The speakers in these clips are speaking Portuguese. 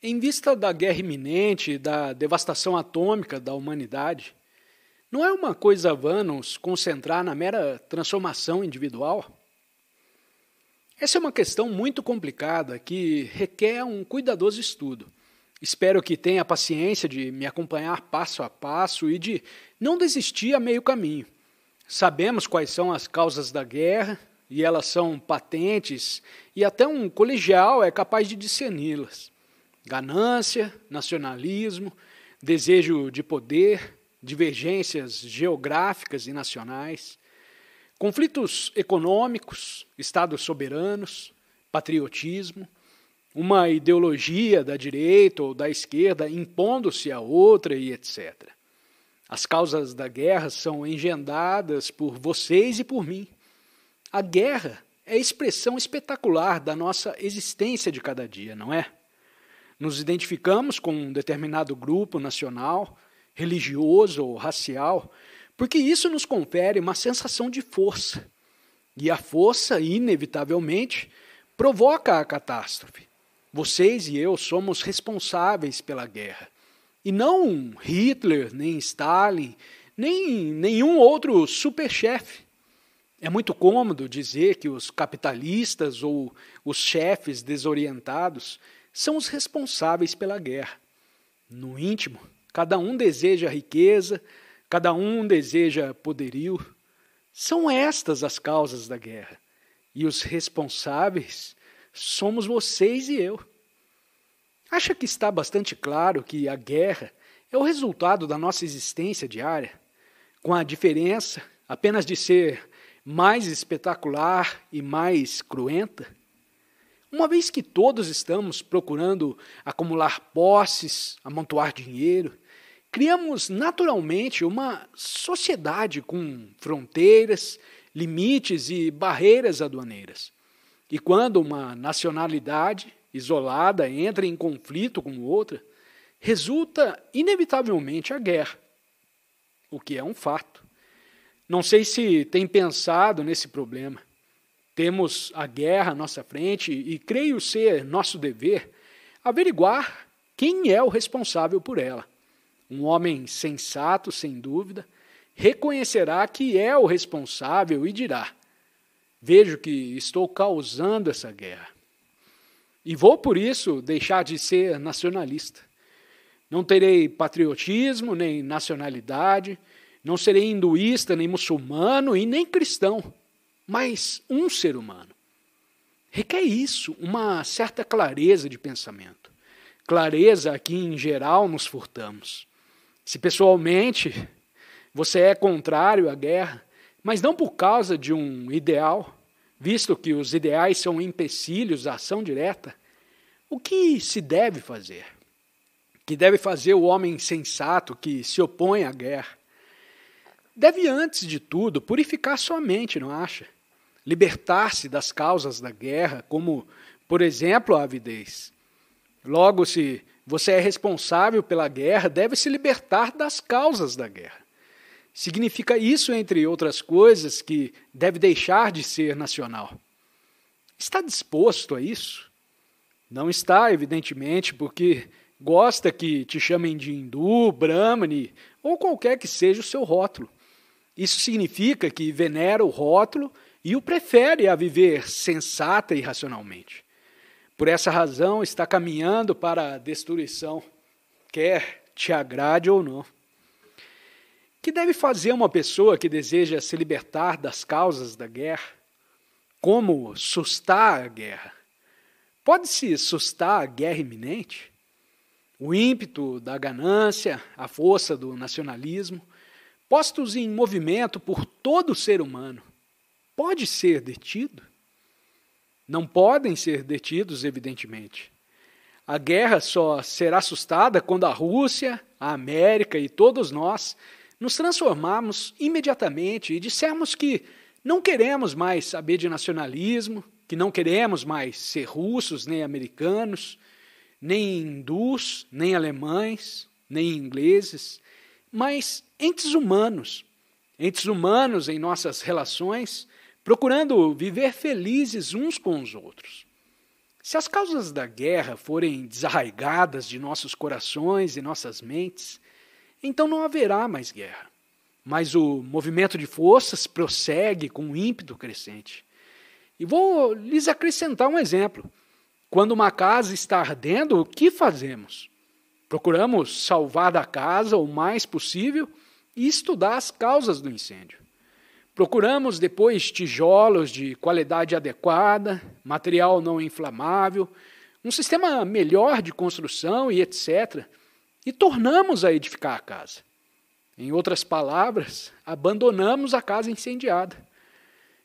Em vista da guerra iminente, e da devastação atômica da humanidade, não é uma coisa vã nos concentrar na mera transformação individual? Essa é uma questão muito complicada que requer um cuidadoso estudo. Espero que tenha paciência de me acompanhar passo a passo e de não desistir a meio caminho. Sabemos quais são as causas da guerra e elas são patentes e até um colegial é capaz de discerni-las ganância, nacionalismo, desejo de poder, divergências geográficas e nacionais, conflitos econômicos, estados soberanos, patriotismo, uma ideologia da direita ou da esquerda impondo-se à outra e etc. As causas da guerra são engendradas por vocês e por mim. A guerra é a expressão espetacular da nossa existência de cada dia, não é? Nos identificamos com um determinado grupo nacional, religioso ou racial, porque isso nos confere uma sensação de força. E a força, inevitavelmente, provoca a catástrofe. Vocês e eu somos responsáveis pela guerra. E não Hitler, nem Stalin, nem nenhum outro superchefe. É muito cômodo dizer que os capitalistas ou os chefes desorientados são os responsáveis pela guerra. No íntimo, cada um deseja riqueza, cada um deseja poderio. São estas as causas da guerra. E os responsáveis somos vocês e eu. Acha que está bastante claro que a guerra é o resultado da nossa existência diária, com a diferença apenas de ser mais espetacular e mais cruenta? Uma vez que todos estamos procurando acumular posses, amontoar dinheiro, criamos naturalmente uma sociedade com fronteiras, limites e barreiras aduaneiras. E quando uma nacionalidade isolada entra em conflito com outra, resulta inevitavelmente a guerra, o que é um fato. Não sei se tem pensado nesse problema. Temos a guerra à nossa frente e creio ser nosso dever averiguar quem é o responsável por ela. Um homem sensato, sem dúvida, reconhecerá que é o responsável e dirá: Vejo que estou causando essa guerra. E vou por isso deixar de ser nacionalista. Não terei patriotismo nem nacionalidade, não serei hinduísta, nem muçulmano e nem cristão mas um ser humano. Requer isso, uma certa clareza de pensamento. Clareza que em geral nos furtamos. Se pessoalmente você é contrário à guerra, mas não por causa de um ideal, visto que os ideais são empecilhos à ação direta, o que se deve fazer? Que deve fazer o homem sensato que se opõe à guerra? Deve, antes de tudo, purificar sua mente, não acha? libertar-se das causas da guerra, como, por exemplo, a avidez. Logo, se você é responsável pela guerra, deve se libertar das causas da guerra. Significa isso, entre outras coisas, que deve deixar de ser nacional. Está disposto a isso? Não está, evidentemente, porque gosta que te chamem de hindu, brahmani ou qualquer que seja o seu rótulo. Isso significa que venera o rótulo e o prefere a viver sensata e racionalmente. Por essa razão, está caminhando para a destruição, quer te agrade ou não. Que deve fazer uma pessoa que deseja se libertar das causas da guerra? Como sustar a guerra? Pode-se sustar a guerra iminente? O ímpeto da ganância, a força do nacionalismo, postos em movimento por todo ser humano, pode ser detido. Não podem ser detidos, evidentemente. A guerra só será assustada quando a Rússia, a América e todos nós nos transformarmos imediatamente e dissermos que não queremos mais saber de nacionalismo, que não queremos mais ser russos, nem americanos, nem hindus, nem alemães, nem ingleses, mas entes humanos, entes humanos em nossas relações procurando viver felizes uns com os outros. Se as causas da guerra forem desarraigadas de nossos corações e nossas mentes, então não haverá mais guerra. Mas o movimento de forças prossegue com um ímpeto crescente. E vou lhes acrescentar um exemplo. Quando uma casa está ardendo, o que fazemos? Procuramos salvar da casa o mais possível e estudar as causas do incêndio. Procuramos depois tijolos de qualidade adequada, material não inflamável, um sistema melhor de construção e etc. E tornamos a edificar a casa. Em outras palavras, abandonamos a casa incendiada.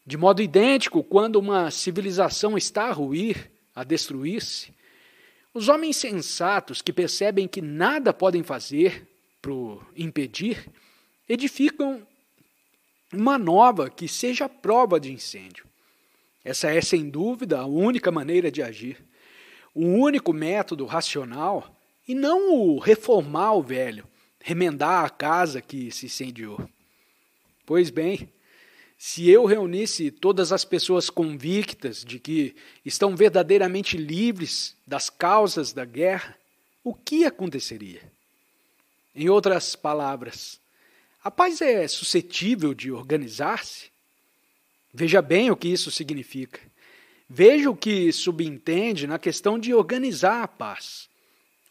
De modo idêntico, quando uma civilização está a ruir, a destruir-se, os homens sensatos que percebem que nada podem fazer para impedir, edificam uma nova que seja prova de incêndio. Essa é, sem dúvida, a única maneira de agir, o único método racional e não o reformar o velho, remendar a casa que se incendiou. Pois bem, se eu reunisse todas as pessoas convictas de que estão verdadeiramente livres das causas da guerra, o que aconteceria? Em outras palavras, a paz é suscetível de organizar-se? Veja bem o que isso significa. Veja o que subentende na questão de organizar a paz.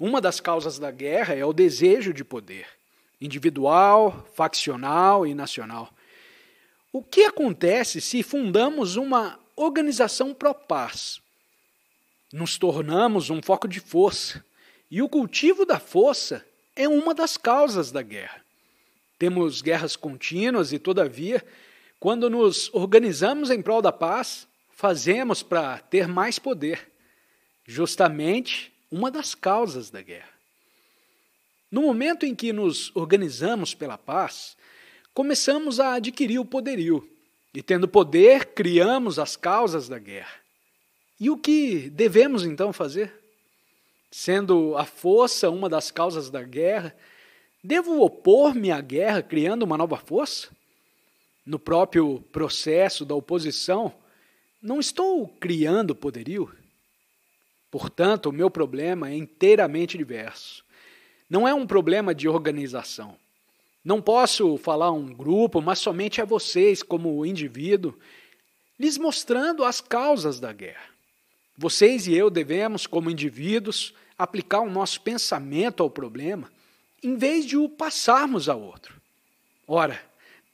Uma das causas da guerra é o desejo de poder, individual, faccional e nacional. O que acontece se fundamos uma organização pró-paz? Nos tornamos um foco de força, e o cultivo da força é uma das causas da guerra temos guerras contínuas e, todavia, quando nos organizamos em prol da paz, fazemos para ter mais poder justamente uma das causas da guerra. No momento em que nos organizamos pela paz, começamos a adquirir o poderio, e tendo poder, criamos as causas da guerra. E o que devemos então fazer? Sendo a força uma das causas da guerra, Devo opor-me à guerra criando uma nova força? No próprio processo da oposição, não estou criando poderio? Portanto, o meu problema é inteiramente diverso. Não é um problema de organização. Não posso falar a um grupo, mas somente a vocês, como indivíduo, lhes mostrando as causas da guerra. Vocês e eu devemos, como indivíduos, aplicar o nosso pensamento ao problema em vez de o passarmos ao outro. Ora,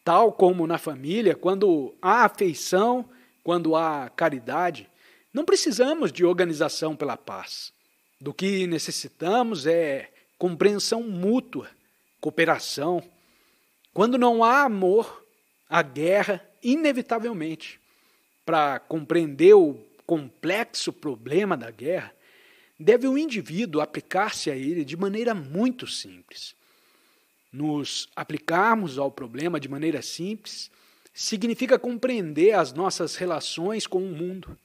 tal como na família, quando há afeição, quando há caridade, não precisamos de organização pela paz. Do que necessitamos é compreensão mútua, cooperação. Quando não há amor, há guerra, inevitavelmente. Para compreender o complexo problema da guerra, deve o indivíduo aplicar-se a ele de maneira muito simples. Nos aplicarmos ao problema de maneira simples significa compreender as nossas relações com o mundo.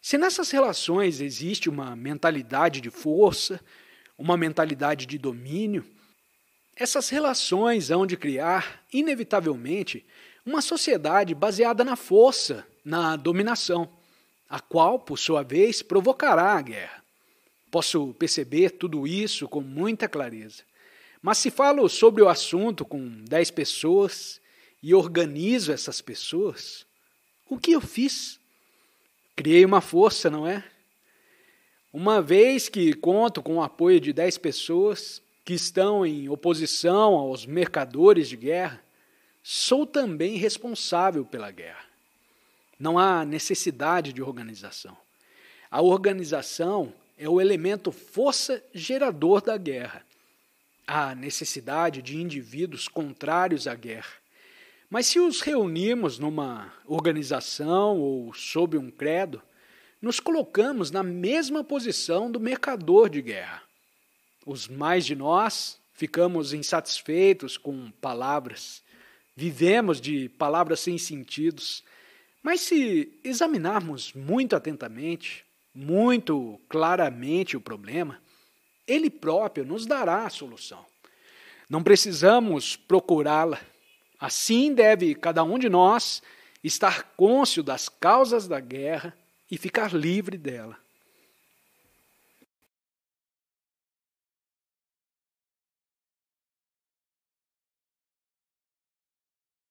Se nessas relações existe uma mentalidade de força, uma mentalidade de domínio, essas relações hão de criar, inevitavelmente, uma sociedade baseada na força, na dominação, a qual, por sua vez, provocará a guerra. Posso perceber tudo isso com muita clareza. Mas se falo sobre o assunto com dez pessoas e organizo essas pessoas, o que eu fiz? Criei uma força, não é? Uma vez que conto com o apoio de dez pessoas que estão em oposição aos mercadores de guerra, sou também responsável pela guerra. Não há necessidade de organização. A organização é o elemento força gerador da guerra. Há necessidade de indivíduos contrários à guerra. Mas se os reunirmos numa organização ou sob um credo, nos colocamos na mesma posição do mercador de guerra. Os mais de nós ficamos insatisfeitos com palavras, vivemos de palavras sem sentidos, mas se examinarmos muito atentamente, muito claramente o problema, ele próprio nos dará a solução. Não precisamos procurá-la. Assim deve cada um de nós estar cônscio das causas da guerra e ficar livre dela.